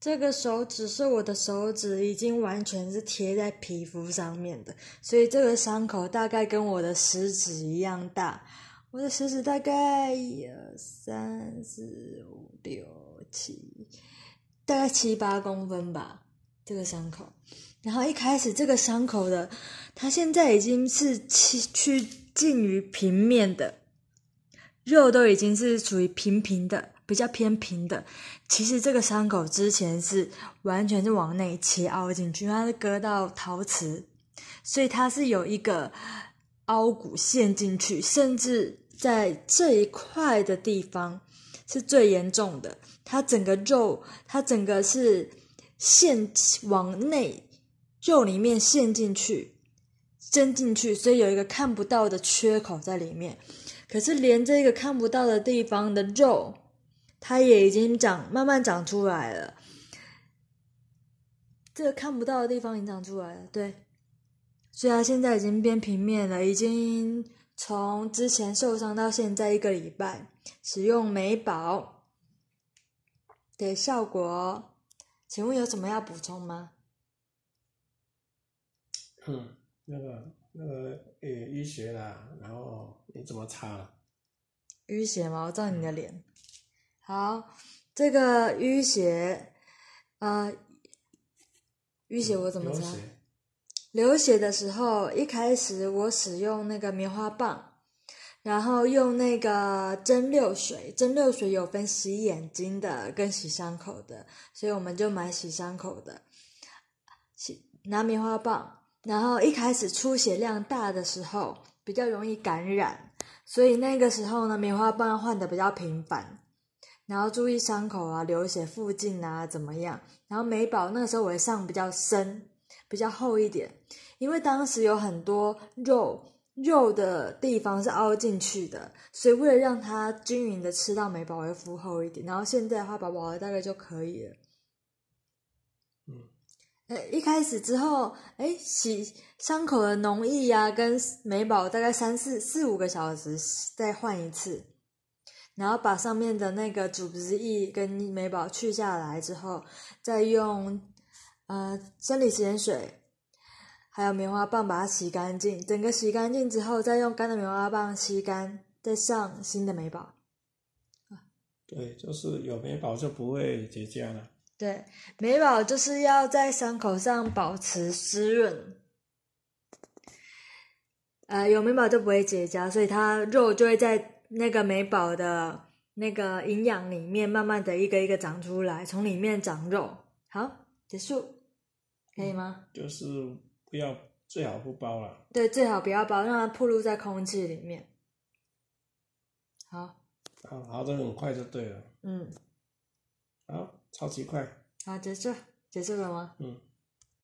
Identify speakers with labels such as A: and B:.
A: 这个手指是我的手指，已经完全是贴在皮肤上面的，所以这个伤口大概跟我的食指一样大。我的食指大概一、二、三、四、五、六、七，大概七八公分吧。这个伤口，然后一开始这个伤口的，它现在已经是趋趋近于平面的，肉都已经是属于平平的。比较偏平的，其实这个伤口之前是完全是往内切凹进去，它是割到陶瓷，所以它是有一个凹骨陷进去，甚至在这一块的地方是最严重的。它整个肉，它整个是陷往内肉里面陷进去、深进去，所以有一个看不到的缺口在里面。可是连这个看不到的地方的肉。它也已经长，慢慢长出来了。这个看不到的地方已经长出来了，对。所以它现在已经变平面了，已经从之前受伤到现在一个礼拜，使用美宝的效果，请问有什么要补充吗？嗯，那个那个淤淤血啦，然后你怎么擦？淤血吗？我照你的脸。好，这个淤血，呃，淤血我怎么道？流血的时候，一开始我使用那个棉花棒，然后用那个蒸馏水。蒸馏水有分洗眼睛的跟洗伤口的，所以我们就买洗伤口的。洗拿棉花棒，然后一开始出血量大的时候比较容易感染，所以那个时候呢，棉花棒换的比较频繁。然后注意伤口啊，流血附近啊，怎么样？然后美宝那个时候我上比较深，比较厚一点，因为当时有很多肉肉的地方是凹进去的，所以为了让它均匀的吃到美宝，我会敷厚一点。然后现在的话，宝宝大概就可以了。嗯，一开始之后，哎，洗伤口的脓液呀，跟美宝大概三四四五个小时再换一次。然后把上面的那个组织液跟美宝去下来之后，再用，呃，生理盐水，还有棉花棒把它洗干净。整个洗干净之后，再用干的棉花棒吸干，再上新的美宝。对，就是有美宝就不会结痂了。对，美宝就是要在伤口上保持湿润，呃，有美宝就不会结痂，所以它肉就会在。那个美宝的那个营养里面，慢慢的一个一个长出来，从里面长肉。好，结束，可以吗？就是不要，最好不包了。对，最好不要包，让它暴露在空气里面。好。好，好的很快就对了。嗯。好，超级快。好，结束，结束了吗？嗯。